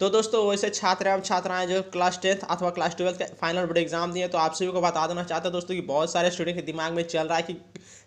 तो दोस्तों वैसे छात्र एवं छात्राएं जो क्लास टेंथ अथवा क्लास ट्वेल्थ का फाइनल बोर्ड एग्जाम दिए तो आप सभी को बता देना चाहते हैं दोस्तों कि बहुत सारे स्टूडेंट के दिमाग में चल रहा है कि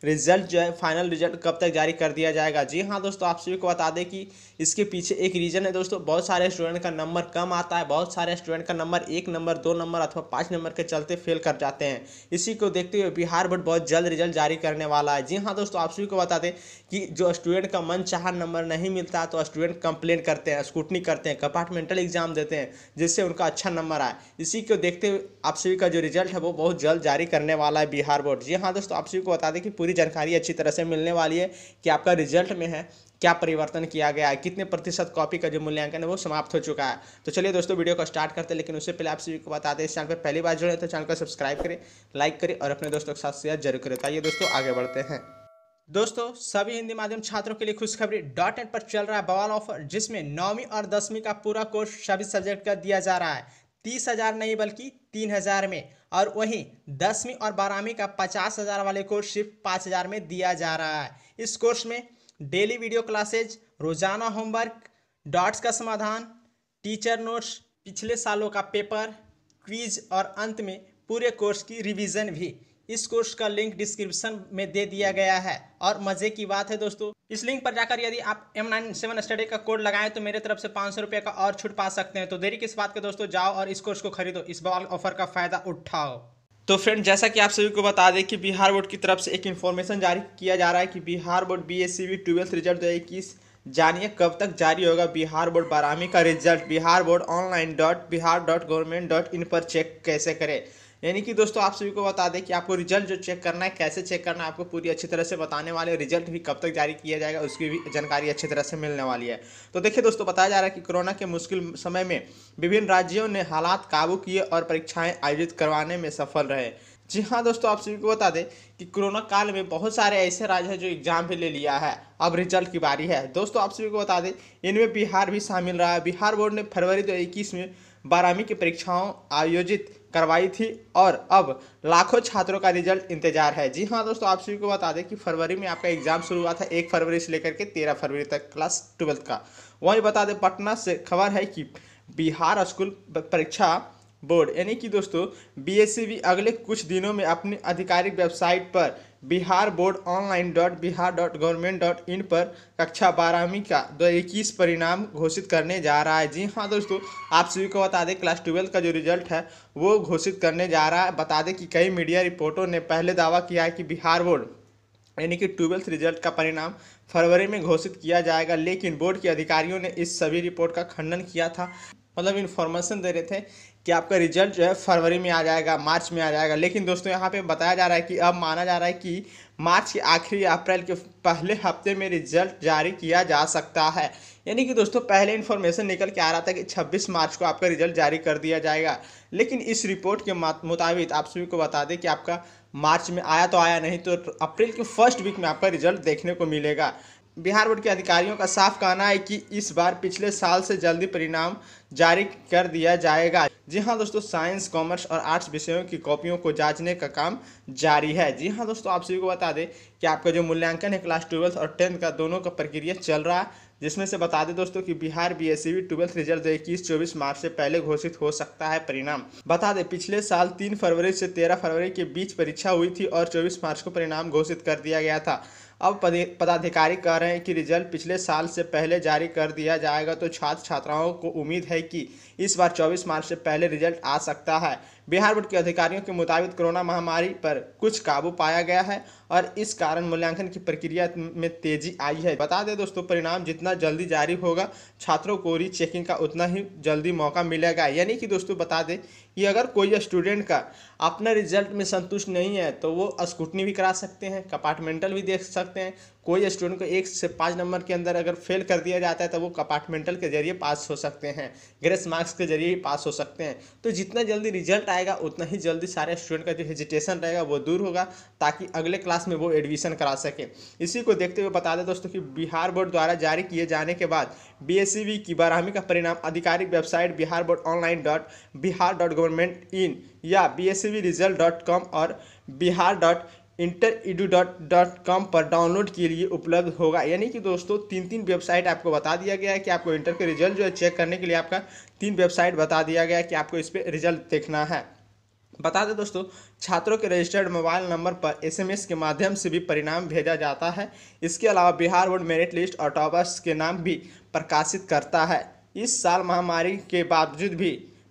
रिजल्ट जो है फाइनल रिजल्ट कब तक जारी कर दिया जाएगा जी हाँ दोस्तों आप सभी को बता दें कि इसके पीछे एक रीज़न है दोस्तों बहुत सारे स्टूडेंट का नंबर कम आता है बहुत सारे स्टूडेंट का नंबर एक नंबर दो नंबर अथवा पाँच नंबर के चलते फेल कर जाते हैं इसी को देखते हुए बिहार बोर्ड बहुत जल्द रिजल्ट जारी करने वाला है जी हाँ दोस्तों आप सभी को बता दें कि जो स्टूडेंट का मन चाह नंबर नहीं मिलता तो स्टूडेंट कंप्लेन करते हैं स्कूटनी करते हैं कंपार्टमेंटल एग्जाम देते हैं जिससे उनका अच्छा नंबर आए इसी को देखते हुए आप सभी का जो रिजल्ट है वो बहुत जल्द जारी करने वाला है बिहार बोर्ड जी हाँ दोस्तों आप सभी को बता दें कि पूरी पूरी जानकारी अच्छी तरह से मिलने वाली है कि आपका रिजल्ट में है क्या परिवर्तन किया गया है कितने प्रतिशत कॉपी का जो मूल्यांकन है वो समाप्त हो चुका है तो चलिए दोस्तों वीडियो को स्टार्ट करते हैं लेकिन उससे पहले आप सभी को बता दें इस चैनल पर पहली बार जुड़े तो चैनल को सब्सक्राइब करें लाइक करें और अपने दोस्तों के साथ शेयर जरूर करें तो दोस्तों आगे बढ़ते हैं दोस्तों सभी हिंदी माध्यम छात्रों के लिए खुशखबरी डॉट नेट पर चल रहा है बवाल ऑफर जिसमें नौवीं और दसवीं का पूरा कोर्स सभी सब्जेक्ट का दिया जा रहा है तीस हज़ार नहीं बल्कि तीन हज़ार में और वहीं दसवीं और बारहवीं का पचास हज़ार वाले कोर्स सिर्फ पाँच हज़ार में दिया जा रहा है इस कोर्स में डेली वीडियो क्लासेज रोजाना होमवर्क डॉट्स का समाधान टीचर नोट्स पिछले सालों का पेपर क्विज और अंत में पूरे कोर्स की रिविज़न भी इस कोर्स का लिंक डिस्क्रिप्शन में दे दिया गया है और मज़े की बात है दोस्तों इस लिंक पर जाकर यदि आप एम नाइन सेवन स्टडी का कोड लगाएं तो मेरे तरफ से पाँच सौ रुपये का और छूट पा सकते हैं तो देरी किस बात के दोस्तों जाओ और इस कोर्स को खरीदो इस बार ऑफर का फ़ायदा उठाओ तो फ्रेंड जैसा कि आप सभी को बता दें कि बिहार बोर्ड की तरफ से एक इन्फॉर्मेशन जारी किया जा रहा है कि Bihar board B S C B twelfth result दो इक्कीस जानिए कब तक जारी होगा बिहार बोर्ड बारहवीं का result Bihar board online dot Bihar dot government dot in पर चेक कैसे करें यानी कि दोस्तों आप सभी को बता दें कि आपको रिजल्ट जो चेक करना है कैसे चेक करना है आपको पूरी अच्छी तरह से बताने वाले रिजल्ट भी कब तक जारी किया जाएगा उसकी भी जानकारी अच्छी तरह से मिलने वाली है तो देखिए दोस्तों बताया जा रहा है कि कोरोना के मुश्किल समय में विभिन्न राज्यों ने हालात काबू किए और परीक्षाएं आयोजित करवाने में सफल रहे जी हाँ दोस्तों आप सभी को बता दें कि कोरोना काल में बहुत सारे ऐसे राज्य हैं जो एग्जाम भी ले लिया है अब रिजल्ट की बारी है दोस्तों आप सभी को बता दें इनमें बिहार भी शामिल रहा है बिहार बोर्ड ने फरवरी दो इक्कीस में बारहवीं की परीक्षाओं आयोजित करवाई थी और अब लाखों छात्रों का रिजल्ट इंतजार है जी हाँ दोस्तों आप सभी को बता दें कि फरवरी में आपका एग्जाम शुरू हुआ था एक फरवरी से लेकर के तेरह फरवरी तक क्लास ट्वेल्थ का वहीं बता दें पटना से खबर है कि बिहार स्कूल परीक्षा बोर्ड यानी कि दोस्तों बी भी अगले कुछ दिनों में अपनी आधिकारिक वेबसाइट पर Bihar board online dot Bihar dot government dot in पर कक्षा बारहवीं का दो इक्कीस परिणाम घोषित करने जा रहा है जी हाँ दोस्तों आप सभी को बता दें क्लास ट्वेल्व का जो रिजल्ट है वो घोषित करने जा रहा है बता दें कि कई मीडिया रिपोर्टों ने पहले दावा किया है कि बिहार बोर्ड यानी कि ट्वेल्थ रिजल्ट का परिणाम फरवरी में घोषित किया जाएगा लेकिन बोर्ड के अधिकारियों ने इस सभी रिपोर्ट का खंडन किया था मतलब इन्फॉर्मेशन दे रहे थे कि आपका रिजल्ट जो है फरवरी में आ जाएगा मार्च में आ जाएगा लेकिन दोस्तों यहाँ पे बताया जा रहा है कि अब माना जा रहा है कि मार्च के आखिरी अप्रैल के पहले हफ्ते में रिजल्ट जारी किया जा सकता है यानी कि दोस्तों पहले इन्फॉर्मेशन निकल के आ रहा था कि 26 मार्च को आपका रिजल्ट जारी कर दिया जाएगा लेकिन इस रिपोर्ट के मुताबिक आप सभी को बता दें कि आपका मार्च में आया तो आया नहीं तो अप्रैल के फर्स्ट वीक में आपका रिजल्ट देखने को मिलेगा बिहार बोर्ड के अधिकारियों का साफ कहना है कि इस बार पिछले साल से जल्दी परिणाम जारी कर दिया जाएगा जी हाँ दोस्तों साइंस कॉमर्स और आर्ट्स विषयों की कॉपियों को जांचने का काम जारी है जी हाँ दोस्तों आप सभी को बता दें कि आपका जो मूल्यांकन है क्लास ट्वेल्थ और टेंथ का दोनों का प्रक्रिया चल रहा है जिसमें से बता दें दोस्तों कि Bihar B S C B twelfth result दो इक्कीस चौबीस मार्च से पहले घोषित हो सकता है परिणाम बता दें पिछले साल तीन फरवरी से तेरह फरवरी के बीच परीक्षा हुई थी और चौबीस मार्च को परिणाम घोषित कर दिया गया था अब पदाधिकारी कह रहे हैं कि रिजल्ट पिछले साल से पहले जारी कर दिया जाएगा तो छात्र छात्राओं को उम्मीद है कि इस बार 24 मार्च से पहले रिजल्ट आ सकता है बिहार बोर्ड के अधिकारियों के मुताबिक कोरोना महामारी पर कुछ काबू पाया गया है और इस कारण मूल्यांकन की प्रक्रिया में तेजी आई है बता दें दोस्तों परिणाम जितना जल्दी जारी होगा छात्रों को री चेकिंग का उतना ही जल्दी मौका मिलेगा यानी कि दोस्तों बता दें कि अगर कोई स्टूडेंट का अपना रिजल्ट में संतुष्ट नहीं है तो वो स्कूटनी भी करा सकते हैं कंपार्टमेंटल भी देख सकते हैं कोई स्टूडेंट को एक से पाँच नंबर के अंदर अगर फेल कर दिया जाता है तो वो कंपार्टमेंटल के जरिए पास हो सकते हैं ग्रेस मार्क्स के जरिए ही पास हो सकते हैं तो जितना जल्दी रिजल्ट आएगा उतना ही जल्दी सारे स्टूडेंट का जो हेजिटेशन रहेगा वो दूर होगा ताकि अगले क्लास में वो एडमिशन करा सके इसी को देखते हुए बता दें दोस्तों कि बिहार बोर्ड द्वारा जारी किए जाने के बाद बी e की बारहवीं का परिणाम आधिकारिक website Bihar board online dot Bihar dot government in या बी रिजल्ट डॉट कॉम और Bihar dot inter edu dot dot com पर डाउनलोड के लिए उपलब्ध होगा यानी कि दोस्तों तीन तीन वेबसाइट आपको बता दिया गया है कि आपको इंटर के रिजल्ट जो है चेक करने के लिए आपका तीन वेबसाइट बता दिया गया है कि आपको इस पर रिजल्ट देखना है बता दें दोस्तों छात्रों के रजिस्टर्ड मोबाइल नंबर पर एसएमएस के माध्यम से भी परिणाम भेजा जाता है इसके अलावा बिहार बोर्ड मेरिट लिस्ट और टॉपर्स के नाम भी प्रकाशित करता है इस साल महामारी के बावजूद भी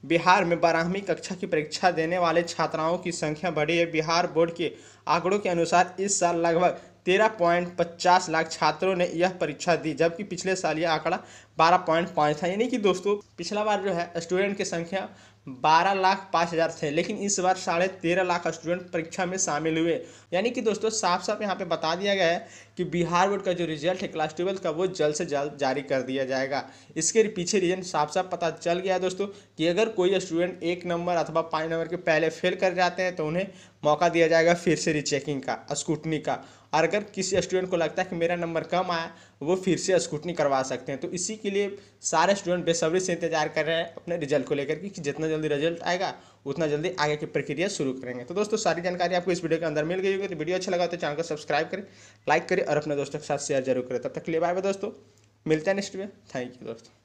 बिहार में बारहवीं कक्षा की परीक्षा देने वाले छात्राओं की संख्या बढ़ी है बिहार बोर्ड के आंकड़ों के अनुसार इस साल लगभग तेरह पॉइंट पचास लाख छात्रों ने यह परीक्षा दी जबकि पिछले साल यह आंकड़ा बारह पॉइंट पाँच था यानी कि दोस्तों पिछला बार जो है स्टूडेंट की संख्या बारह लाख पाँच हज़ार थे लेकिन इस बार साढ़े तेरह लाख स्टूडेंट परीक्षा में शामिल हुए यानी कि दोस्तों साफ साफ यहाँ पे बता दिया गया है कि बिहार बोर्ड का जो रिजल्ट है क्लास ट्वेल्थ का वो जल्द से जल्द जारी कर दिया जाएगा इसके पीछे रीजन साफ साफ पता चल गया है दोस्तों कि अगर कोई स्टूडेंट एक नंबर अथवा पाँच नंबर के पहले फेल कर जाते हैं तो उन्हें मौका दिया जाएगा फिर से रिचेकिंग का स्कूटनी का और अगर किसी स्टूडेंट को लगता है कि मेरा नंबर कम आया वो फिर से स्कूटनी करवा सकते हैं तो इसी के लिए सारे स्टूडेंट बेसब्री से इंतजार कर रहे हैं अपने रिजल्ट को लेकर कि जितना जल्दी रिजल्ट आएगा उतना जल्दी आगे की प्रक्रिया शुरू करेंगे तो दोस्तों सारी जानकारी आपको इस वीडियो के अंदर मिल गई होगी तो वीडियो अच्छा लगा तो चैनल को सब्सक्राइब करें लाइक करें और अपने दोस्तों के साथ शेयर जरूर करें तब तक लिए बाय बाय दोस्तों मिलते हैं नेक्स्ट में थैंक यू दोस्तों